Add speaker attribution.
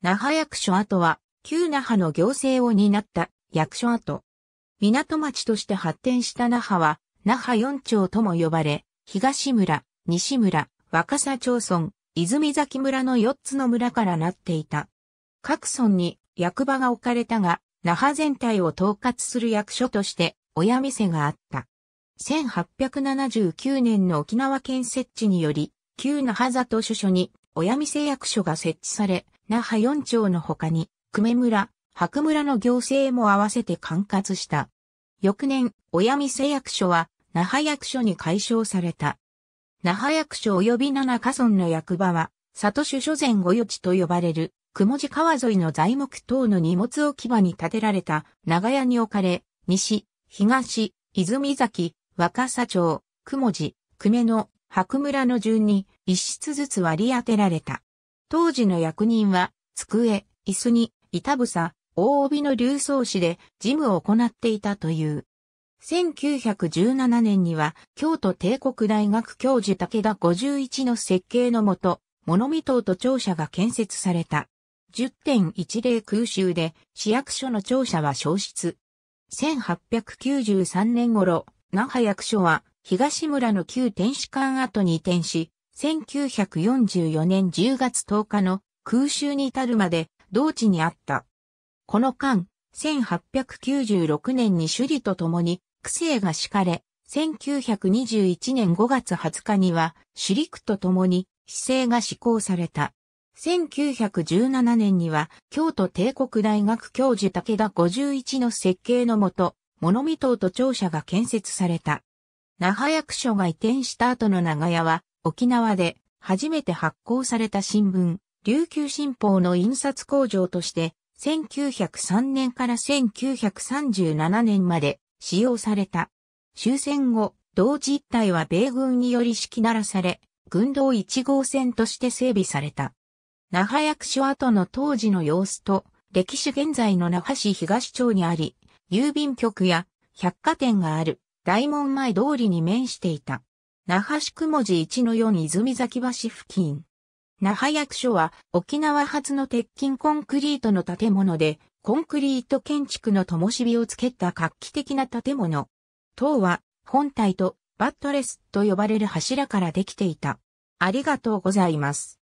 Speaker 1: 那覇役所跡は、旧那覇の行政を担った役所跡。港町として発展した那覇は、那覇四町とも呼ばれ、東村、西村、若狭町村、泉崎村の四つの村からなっていた。各村に役場が置かれたが、那覇全体を統括する役所として親店があった。1879年の沖縄県設置により、旧那覇里所所に親店役所が設置され、那覇四町の他に、久米村、白村の行政も合わせて管轄した。翌年、親見製役所は、那覇役所に解消された。那覇役所及び七家村の役場は、里主所前御用地と呼ばれる、雲地川沿いの材木等の荷物置き場に建てられた長屋に置かれ、西、東、泉崎、若狭町、雲地、久米の白村の順に一室ずつ割り当てられた。当時の役人は、机、椅子に、板房、大帯の流装紙で事務を行っていたという。1917年には、京都帝国大学教授武田51の設計のもと、物見塔と庁舎が建設された。10.10空襲で市役所の庁舎は消失。1893年頃、那覇役所は東村の旧天使館跡に移転し、1944年10月10日の空襲に至るまで同地にあった。この間、1896年に首里と共に区政が敷かれ、1921年5月20日には首里区と共に市政が施行された。1917年には京都帝国大学教授武田51の設計のもと、物見島と庁舎が建設された。那覇役所が移転した後の長屋は沖縄で初めて発行された新聞、琉球新報の印刷工場として、1903年から1937年まで使用された。終戦後、同時一帯は米軍により敷き鳴らされ、軍道1号線として整備された。那覇役所跡の当時の様子と、歴史現在の那覇市東町にあり、郵便局や百貨店がある大門前通りに面していた。那覇市区文字1の4泉崎橋付近。那覇役所は沖縄発の鉄筋コンクリートの建物で、コンクリート建築の灯火をつけた画期的な建物。塔は本体とバットレスと呼ばれる柱からできていた。ありがとうございます。